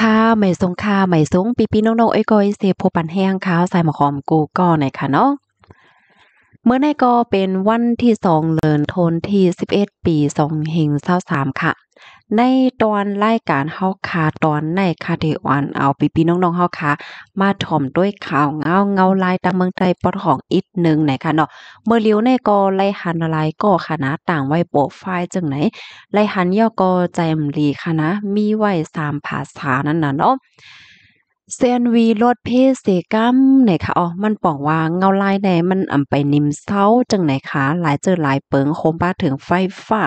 ค่ะไม่สงค่ะไม่สงปีปีน้องๆไอ้้กยเสพยพบปันแห้งค่ะใส่หมอหอมกูก็หน่อยค่ะเนาะเมื่อในก็เป็นวันที่สองเลินทน ที่สิบเอ็ดปีสองหิงเศร้าสามค่ะในตอนรายการเฮาคาตอนในคาเทอันเอาปีปีน้องๆเฮาคามาถ่อมด้วยข่าวเงาเงาลายตะเมืองใจปอดของอีกหนึ่งไหนค่ะเนาะเมื่อเลี้ยวในก็ไล่หันอะไรก็คณะต่างไว้โปรไฟล์จังไหนไล่หันย่อก็ใจมลีค่ะนะมีไว้สามภาษา นั่นน่ะเนาะเซนวีลดเพเสกัมไหนคะอ๋อ มันปองว่าเงาลายไหนมันอ่ำไปนิ่มเศร้าจังไหนคะหลายเจอหลายเปิงโคมป้าถึงไฟฟ้า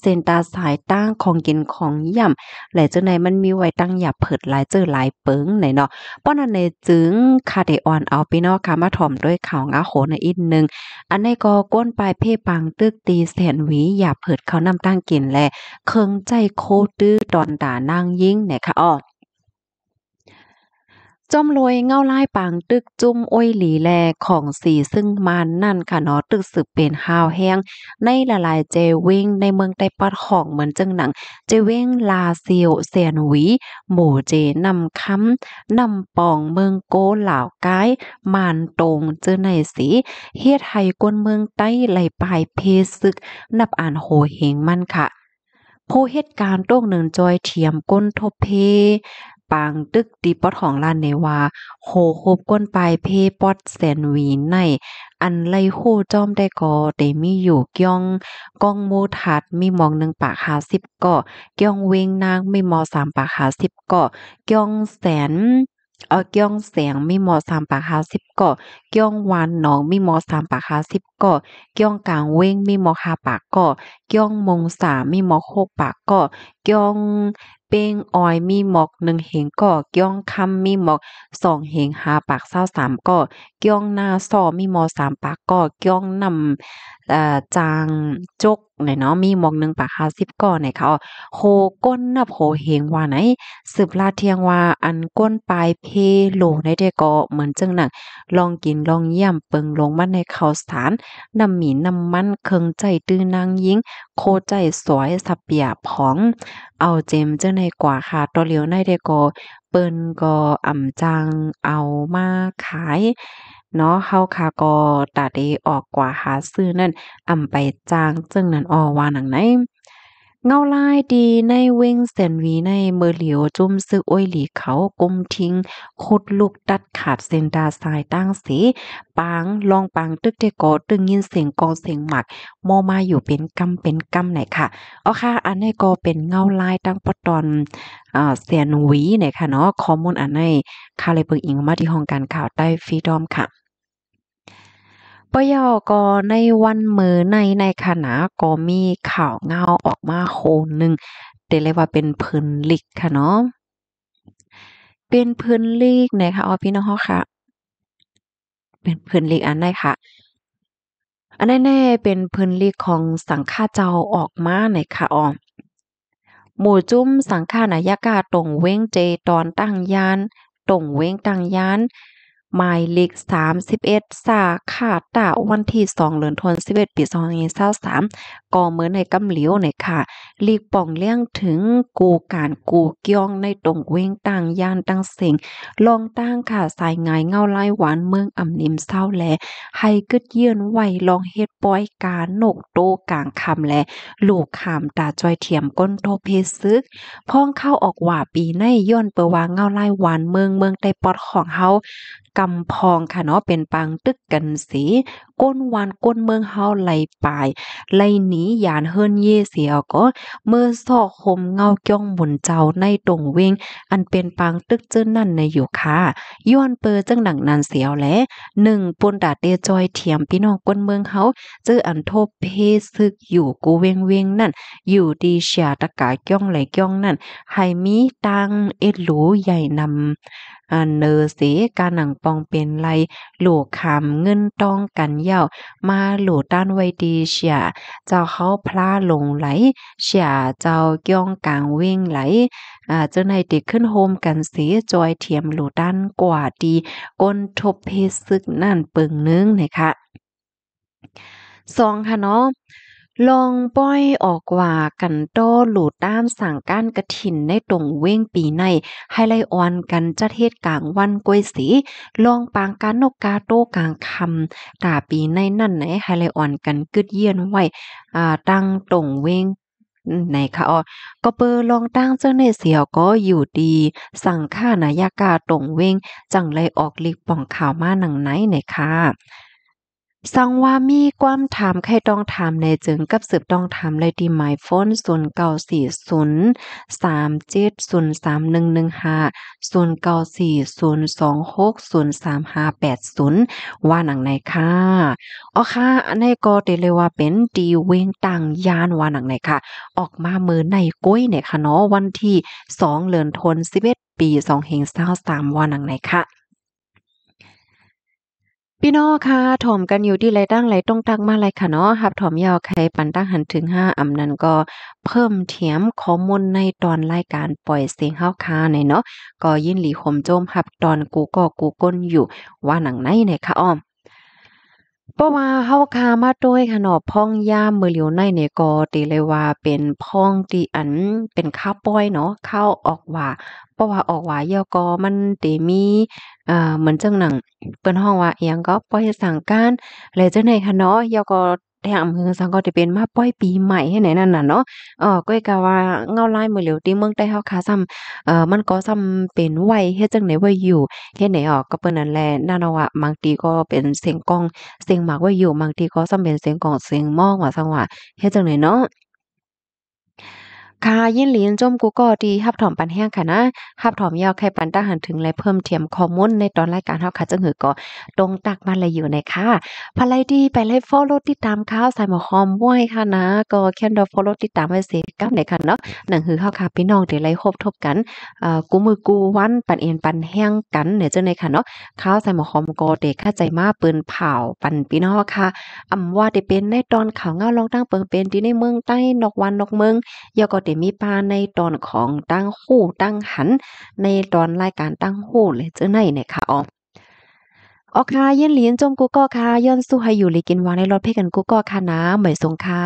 เซนตาสายตั้งของกินของย่ำ หลายเจอไหนมันมีไว้ตั้งหยับเผิดหลายเจอหลายเปิงไหนเนาะป้อนั้นในจึงคาเดออนเอาพี่น้องค่ะมาถ่อมด้วยข่าวงาโหนอีกนึงอันในก็ก้นปลายเพปังตึกตีเซนวีหยับเผิดเขานำตั้งกินแลเคิงใจโคตื้อตอนตานางยิ่งไหนคะอ๋อจอมลวยเงาไล่ปางตึกจุ้มอ้อยหลีแลของสีซึ่งมานนั่นค่ะเนาะตึกสืบเป็นหาวแห้ง ในละลายเจวิงในเมืองไต้ปัดของเหมือนจังหนังเจวิงลาเซียวเซียนวี หมู่เจนำค้ำนำปองเมืองโกเหล่าก้าย มานตรงเจอในสีเฮ็ดไทยกวนเมืองใต้ไหลปลายเพศึก นับอ่านโหเหงมันค่ะผู้เหตุการณ์โต้งหนึ่งจอยเทียมก้นทบเพปางตึกตีปอดของลานเนว่าโคโคบก้นปลายเพปอดแสนวีใน อันไลโคจอมได้กอเตมีอยู่เกี้ยงก้องโมทัดมีมองหนึ่งปากหาสิบก็เกี้ยงเวงนางมีมอสามปากหาสิบก็เกี้ยงแสนเออเกี้ยงเสียงมีมอสามปากหาสิบก่อเกี้ยงวานหนองมีมอสามปากหาสิบก่อเกี้ยงกลางเว้งมีมอหาปากก่อเกี้ยงมงสามมีมอโคกปากก่อเกี้ยงเป้งอ้อยมีหมอกหนึ่งเหงก่อเกี้ยงคำมีหมอกสองเหงหาปากเศร้าสามก่อเกี้ยงหน้าซอมีหมอสามปากก่อเกี้ยงนำจางจกเนาะมีหมกหนึ่งปากคาสิบก่อนในเขาโคก้นนับโหเฮงว่าไหนสืบลาเทียงว่าอันก้นปลายเพโลในเด็กก็เหมือนจึงหนักลองกินลองเยี่ยมเปิงลงมันในเขาสถานน้ำหมีน้ำมัน เคืองใจตื้อนางยิง โคใจสวยสเปียผอง เอาเจมเจ้าในกว่าค่ะตัวเหลียวในเด็กก็เปิ้นก็อ่ำจังเอามาขายเนาะเฮาคาก็ตาดีออกกว่าหาซื้อนั่นอ่ำไปจ้างจึงนั่นออว่าหนังไหน เงาลายดีในเว้งเสนวีในเมอเหลียวจุ่มซื้ออ้อยหลีเขากุมทิ้งขุดลูกตัดขาดเส้นดาสายตั้งสีปางลองปางตึกเโกอตึงยินเสียงกองเสียงหมัก โมมาอยู่เป็นกำเป็นกำไหนค่ะเอาค่ะ อันนี้ก็เป็นเงาลายตั้งปะตอนอ่าเสียนวีไหนค่ะเนาะข้อมูลอันนี้ค่ะเลยเปิงอิงมาที่ห้องการข่าวใต้ฟีดอมค่ะปยอก็ในวันมือในในขณะก็มีข่าวเงาออกมาโคนหนึ่ง เดเรียกว่าเป็นพื้นลิกค่ะเนาะ เป็นพื้นลิกนะคะอ๋อพี่น้องค่ะ เป็นพื้นลิกอันไหนค่ะ อันแน่ๆเป็นพื้นลิกของสังฆาเจ้าออกมาในค่ะอ๋อหมู่จุ้มสังฆานายกาตรงเว้งเจตอนตั้งยาน ตรงเว้งตั้งยานหมายเลขามสิบเอ็ดสาขาตาวันที่สองเดือนสินเอ็ดปีสองินบสามก่อเหมือนในกำเหลียวในค่ะ ลีกป่องเลี้ยงถึงกูการกูเกี้ยงในตรงเว้งต่างย่านตั้งสิ่ง ลองตั้งค่ะ สายงายเงาไล่หวานเมืองอ่ำนิ่มเศร้าแล ให้กึดเยือนไหวลองเฮ็ดปอยการนกโตกลางคำและลูกขามตาจอยเทียมก้นโตเพซึก พ้องเข้าออกว่าปีในย้อนเปว่าเงาไล่หวานเมืองเมืองไต้ปอดของเฮากำพองค่ะเนาะเป็นปังตึกกันสี ก้นวานก้นเมืองเฮาไหลปายไหลหนียานเฮิรนเย่เสียก็เมื่อซอกคมเงาจ้องบนเจ้าในตรงเวงอันเป็นปังตึกเจ้านั่นในอยู่ค่ะย้อนเปอจังหนังนันเสียวแหละหนึ่งปนดาเตจอยเทียมพี่น้องก้นเมืองเฮาเจ้ออันโทษเพซึกอยู่กูเวงเวงนั่น อยู่ดีเชียตะกาจ้องไหลจ้องนั่นให้มีตังเอ็ดหลูใหญ่นำอันเนอเสกาหนังปองเป็นไรหลูกคำเงินต้องกันเย่ามาหลูด้านไวดีเสียเจ้าเขาพลาหลงไหลเสียเจ้าย่องกลางวิ่งไหลอ่าเจ้าในเด็กขึ้นโฮมกันเสียจอยเทียมหลูด้านกว่าดีก้นทบเพศึกนั่นเปิงนึงนะคะสองค่ะเนาะลองป้อยออกว่ากันโตหลูต้านสั่งก้านกระถิ่นในตรงเว้งปีในให้ไลออนกันจัดเทศกลางวันกล้วยสี ลองปางการนกกาโตกลางคำตาปีในนั่นไหนให้ไลออนกันกึดเยี่ยนไว้อ่าตั้งตรงเว้งในคะอ๋อก็เปอลองตั้งเจ้าเนเสียวก็อยู่ดี สั่งข้านายากาตรงเว้งจังไลออกลิกป่องข่าวมาหนังไหนไหนค่ะสั่งว่ามีความถามใครต้องถามในจึงกับสืบต้องถามเลยที่หมายโฟนศูนย์เก้าสี่ศูนย์สามเจ็ดศูนย์สามหนึ่งหนึ่งห้าศูนย์เก้าสี่ศูนย์สองหกศูนย์สามห้าแปดศูนย์ว่าหนังไหนค่ะโอเคอันนี้ก็เดเลยว่าเป็นตีเวงตังยานว่าหนังไหนค่ะ ออกมาเมื่อในกุ้ยเนี่ยค่ะเนาะวันที่สองเลือนทนสิบเอ็ดปีสองเฮงเศร้าสามว่าหนังไหนค่ะพี่น้องค่ะถ่อมกันอยู่ที่ไรตั้งไรต้องตักมาไรค่ะเนาะครับถ่อมยาวใครปันตั้งหันถึงห้าอำนันก็เพิ่มเถียมข้อมูลในตอนรายการปล่อยเสียงเฮาค้าในเนาะก็ยินหลีคมโจมครับตอนกูก็กูก้นอยู่ว่าหนังไหนในค่ะอ้อมเพราะว่าเฮาคามา้วยค่ะเนาะพ้องยามมื้อเหลียวในนี่ก็ตีเลยว่าเป็นพ้องตีอันเป็นข้าวป่อยเนาะข้าวออกว่า เพราะว่าออกว่าย่ยก็มันติมีเอ่อเหมือนจังหนังเปิ้นห้องว่าอีหยังก็ป่อยสั่งการแล้จังใดคะเนาะย่ยก็แถมเมืองสังก็จะเป็นมาป้อยปีใหม่ให้ไหนนั่นน่ะเนาะเออก็กะว่าเงาไล่มือเหลียวตีเมืองใต้เฮาคาซ้ำเอ่อมันก็ซ้ำเป็นไวยเฮ็ดจังไหนไว้อยู่เฮ็ดไหนออกก็เป็นนั่นแหละนั่นว่าบางทีก็เป็นเสียงกอง เสียงหมากไว้อยู่บางทีก็ซ้ำเป็นเสียงกองเสียงมองว่าสังว่าเฮ็ดจังไหนเนาะค่ะยินหลีนจมกูก็ ดีฮับถอมปันแห้งค่ะนะฮับถอมยอดไข่ปันตาหันถึงลยเพิ่มเทียมคอมอนในตอนรายการเฮาค่ะจะหือก็ตรงตักมาเลยอยู่ในค่ะพลไรดีไปเลยฟอลโล่ติดตามข่าวใส่หมอคอมบ้วยค่ะนะ ก็แค่ดาฟอลโล่ติดตามไว้เสิกับไหนค่ะเนาะหนังหือเ้าค่ะพี่น้องเดี๋ยวไรคบทบกันเอ่อกูมือกูวันปันเอ็นปันแห้งกันเนี่ยเจ้าในค่ะเนาะข่าวใส่หมอคอมก็เด็กข้าใจมากปืนเผาปันพี่น้องค่ะอำว่าได้เป็นในตอนข่าวเงาลองตั้งเปิงเป็นที่ในเมืองใต้นอกวันนอกเมืองยอก็เดมีปาในตอนของตั้งคู่ตั้งหันในตอนรายการตั้งคู่เลยเจ้าไหนเนี่ยค่ะอ๋ออค่ะเย็นเหรียญจมกูก็ค่ะย้อนสู้ให้อยู่ลีกินวางในรถเพ่กันกูก็ค่ะนะหมยสงค่ะ